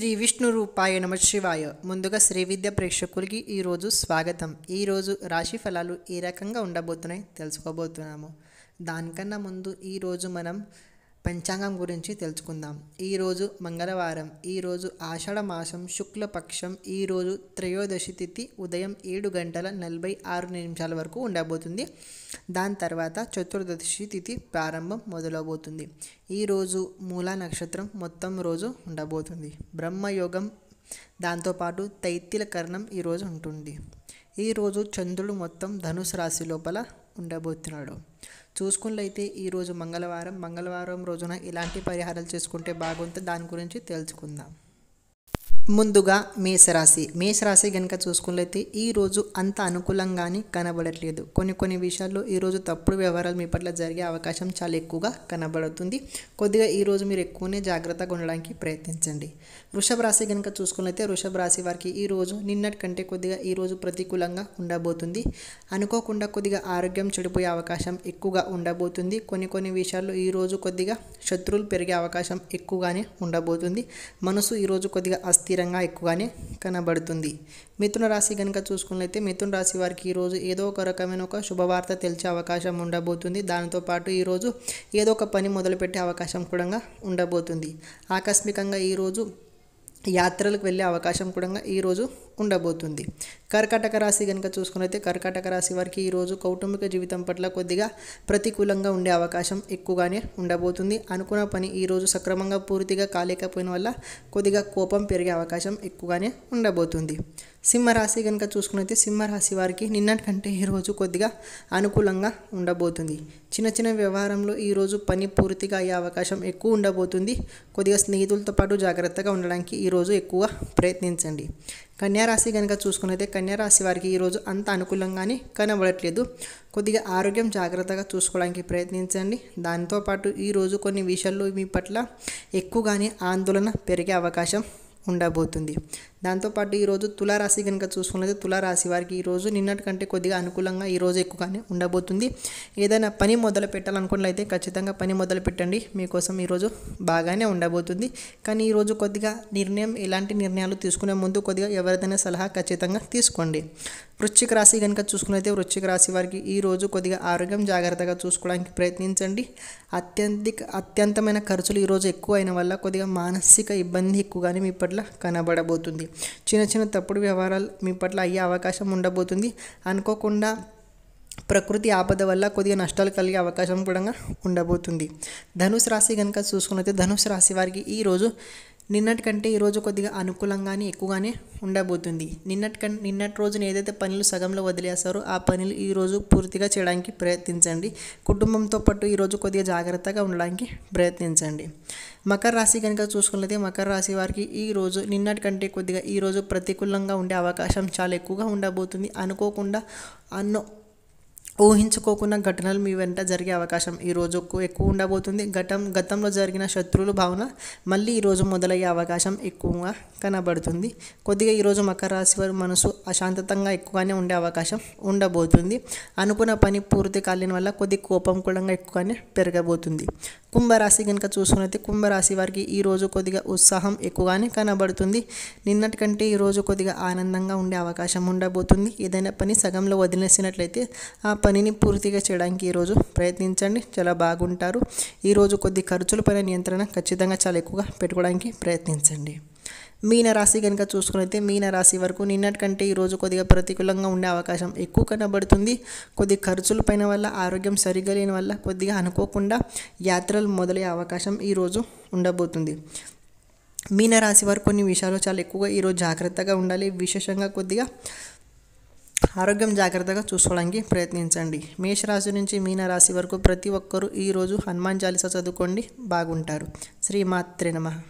శ్రీ విష్ణు రూపాయ నమ శివాయ ముందుగా శ్రీ విద్య ప్రేక్షకులకి ఈరోజు స్వాగతం ఈరోజు రాశి ఫలాలు ఏ రకంగా ఉండబోతున్నాయి తెలుసుకోబోతున్నాము దానికన్నా ముందు ఈరోజు మనం పంచాంగం గురించి తెలుసుకుందాం ఈరోజు మంగళవారం ఈరోజు మాసం శుక్లపక్షం ఈరోజు త్రయోదశి తిథి ఉదయం ఏడు గంటల నలభై ఆరు నిమిషాల వరకు ఉండబోతుంది దాని తర్వాత చతుర్దశి తిథి ప్రారంభం మొదలవబోతుంది ఈరోజు మూలా నక్షత్రం మొత్తం రోజు ఉండబోతుంది బ్రహ్మయోగం దాంతోపాటు తైత్తిల కరణం ఈరోజు ఉంటుంది ఈరోజు చంద్రుడు మొత్తం ధనుసు రాశి లోపల ఉండబోతున్నాడు చూసుకున్నట్లయితే ఈరోజు మంగళవారం మంగళవారం రోజున ఎలాంటి పరిహారాలు చేసుకుంటే బాగుంటుందో దాని గురించి తెలుసుకుందాం ముందుగా మేషరాశి మేషరాశి కనుక చూసుకున్నట్లయితే ఈరోజు అంత అనుకూలంగానే కనబడట్లేదు కొన్ని కొన్ని విషయాల్లో ఈరోజు తప్పుడు వ్యవహారాలు మీ పట్ల జరిగే అవకాశం చాలా ఎక్కువగా కనబడుతుంది కొద్దిగా ఈరోజు మీరు ఎక్కువనే జాగ్రత్తగా ఉండడానికి ప్రయత్నించండి వృషభ రాశి కనుక చూసుకున్నట్లయితే వృషభ రాశి వారికి ఈరోజు నిన్నటి కంటే కొద్దిగా ఈరోజు ప్రతికూలంగా ఉండబోతుంది అనుకోకుండా కొద్దిగా ఆరోగ్యం చెడిపోయే అవకాశం ఎక్కువగా ఉండబోతుంది కొన్ని కొన్ని విషయాల్లో ఈరోజు కొద్దిగా శత్రువులు పెరిగే అవకాశం ఎక్కువగానే ఉండబోతుంది మనసు ఈరోజు కొద్దిగా అస్థిర స్థిరంగా ఎక్కువగానే కనబడుతుంది మిథున రాశి కనుక చూసుకున్నట్లయితే మిథున రాశి వారికి ఈరోజు ఏదో ఒక రకమైన ఒక శుభవార్త తెలిసే అవకాశం ఉండబోతుంది దానితో పాటు ఈరోజు ఏదో ఒక పని మొదలుపెట్టే అవకాశం కూడా ఉండబోతుంది ఆకస్మికంగా ఈరోజు యాత్రలకు వెళ్ళే అవకాశం కూడా ఈరోజు ఉండబోతుంది కర్కాటక రాశి కనుక చూసుకున్నైతే కర్కాటక రాశి వారికి ఈరోజు కౌటుంబిక జీవితం పట్ల కొద్దిగా ప్రతికూలంగా ఉండే అవకాశం ఎక్కువగానే ఉండబోతుంది అనుకున్న పని ఈరోజు సక్రమంగా పూర్తిగా కాలేకపోయిన వల్ల కొద్దిగా కోపం పెరిగే అవకాశం ఎక్కువగానే ఉండబోతుంది సింహరాశి కనుక చూసుకునైతే సింహరాశి వారికి నిన్నటికంటే ఈరోజు కొద్దిగా అనుకూలంగా ఉండబోతుంది చిన్న చిన్న వ్యవహారంలో ఈరోజు పని పూర్తిగా అయ్యే అవకాశం ఎక్కువ ఉండబోతుంది కొద్దిగా స్నేహితులతో పాటు జాగ్రత్తగా ఉండడానికి ఈరోజు ఎక్కువ ప్రయత్నించండి కన్యారాశి కనుక చూసుకున్నైతే కన్యారాశి వారికి ఈరోజు అంత అనుకూలంగానే కనబడట్లేదు కొద్దిగా ఆరోగ్యం జాగ్రత్తగా చూసుకోవడానికి ప్రయత్నించండి దాంతోపాటు ఈరోజు కొన్ని విషయాల్లో మీ పట్ల ఎక్కువగానే ఆందోళన పెరిగే అవకాశం ఉండబోతుంది దాంతోపాటు ఈరోజు తులారాశి కనుక చూసుకున్నది తులారాశి వారికి ఈరోజు నిన్నటి కంటే కొద్దిగా అనుకూలంగా ఈరోజు ఎక్కువగానే ఉండబోతుంది ఏదైనా పని మొదలు పెట్టాలనుకున్నట్లయితే ఖచ్చితంగా పని మొదలు పెట్టండి మీకోసం ఈరోజు బాగానే ఉండబోతుంది కానీ ఈరోజు కొద్దిగా నిర్ణయం ఎలాంటి నిర్ణయాలు తీసుకునే ముందు కొద్దిగా ఎవరిదైనా సలహా ఖచ్చితంగా తీసుకోండి వృశ్చిక రాశి కనుక చూసుకున్నైతే వృశ్చిక రాశి వారికి ఈరోజు కొద్దిగా ఆరోగ్యం జాగ్రత్తగా చూసుకోవడానికి ప్రయత్నించండి అత్యంత అత్యంతమైన ఖర్చులు ఈరోజు ఎక్కువ అయిన వల్ల కొద్దిగా మానసిక ఇబ్బంది ఎక్కువగానే మీ పట్ల కనబడబోతుంది చిన్న చిన్న తప్పుడు వ్యవహారాలు మీ పట్ల అయ్యే అవకాశం ఉండబోతుంది అనుకోకుండా ప్రకృతి ఆపద వల్ల కొద్దిగా నష్టాలు కలిగే అవకాశం కూడా ఉండబోతుంది ధనుసు రాశి కనుక చూసుకున్నైతే ధనుసు రాశి వారికి ఈరోజు నిన్నటికంటే ఈరోజు కొద్దిగా అనుకూలంగానే ఎక్కువగానే ఉండబోతుంది నిన్నటి కం నిన్నటి రోజున ఏదైతే పనులు సగంలో వదిలేస్తారో ఆ పనులు ఈరోజు పూర్తిగా చేయడానికి ప్రయత్నించండి కుటుంబంతో పాటు ఈరోజు కొద్దిగా జాగ్రత్తగా ఉండడానికి ప్రయత్నించండి మకర రాశి కనుక చూసుకున్నట్లయితే మకర రాశి వారికి ఈరోజు నిన్నటి కంటే కొద్దిగా ఈరోజు ప్రతికూలంగా ఉండే అవకాశం చాలా ఎక్కువగా ఉండబోతుంది అనుకోకుండా అన్నో ఊహించుకోకున్న ఘటనలు మీ వెంట జరిగే అవకాశం ఈ రోజుకు ఎక్కువ ఉండబోతుంది ఘటం గతంలో జరిగిన శత్రువుల భావన మళ్ళీ ఈరోజు మొదలయ్యే అవకాశం ఎక్కువగా కనబడుతుంది కొద్దిగా ఈరోజు మకర రాశి వారి మనసు అశాంతతంగా ఎక్కువగానే ఉండే అవకాశం ఉండబోతుంది అనుకున్న పని పూర్తి కాలేని వల్ల కొద్ది కోపం కూడా ఎక్కువగానే పెరగబోతుంది కుంభరాశి కనుక చూసుకున్నట్టే కుంభరాశి వారికి ఈరోజు కొద్దిగా ఉత్సాహం ఎక్కువగానే కనబడుతుంది నిన్నటి కంటే ఈరోజు కొద్దిగా ఆనందంగా ఉండే అవకాశం ఉండబోతుంది ఏదైనా పని సగంలో వదిలేసినట్లయితే ఆ పని పనిని పూర్తిగా చేయడానికి ఈరోజు ప్రయత్నించండి చాలా బాగుంటారు ఈరోజు కొద్ది ఖర్చులపైన నియంత్రణ ఖచ్చితంగా చాలా ఎక్కువగా పెట్టుకోవడానికి ప్రయత్నించండి మీనరాశి కనుక చూసుకునైతే మీనరాశి వరకు నిన్నటి కంటే ఈరోజు కొద్దిగా ప్రతికూలంగా ఉండే అవకాశం ఎక్కువ కనబడుతుంది కొద్ది ఖర్చుల పైన వల్ల ఆరోగ్యం సరిగా లేని వల్ల కొద్దిగా అనుకోకుండా యాత్రలు మొదలయ్యే అవకాశం ఈరోజు ఉండబోతుంది మీనరాశి వారు కొన్ని విషయాలు చాలా ఎక్కువగా ఈరోజు జాగ్రత్తగా ఉండాలి విశేషంగా కొద్దిగా ఆరోగ్యం జాగ్రత్తగా చూసుకోవడానికి ప్రయత్నించండి మేషరాశి నుంచి మీనరాశి వరకు ప్రతి ఒక్కరూ ఈరోజు హనుమాన్ చాలీసా చదువుకోండి బాగుంటారు శ్రీమాత్రే నమ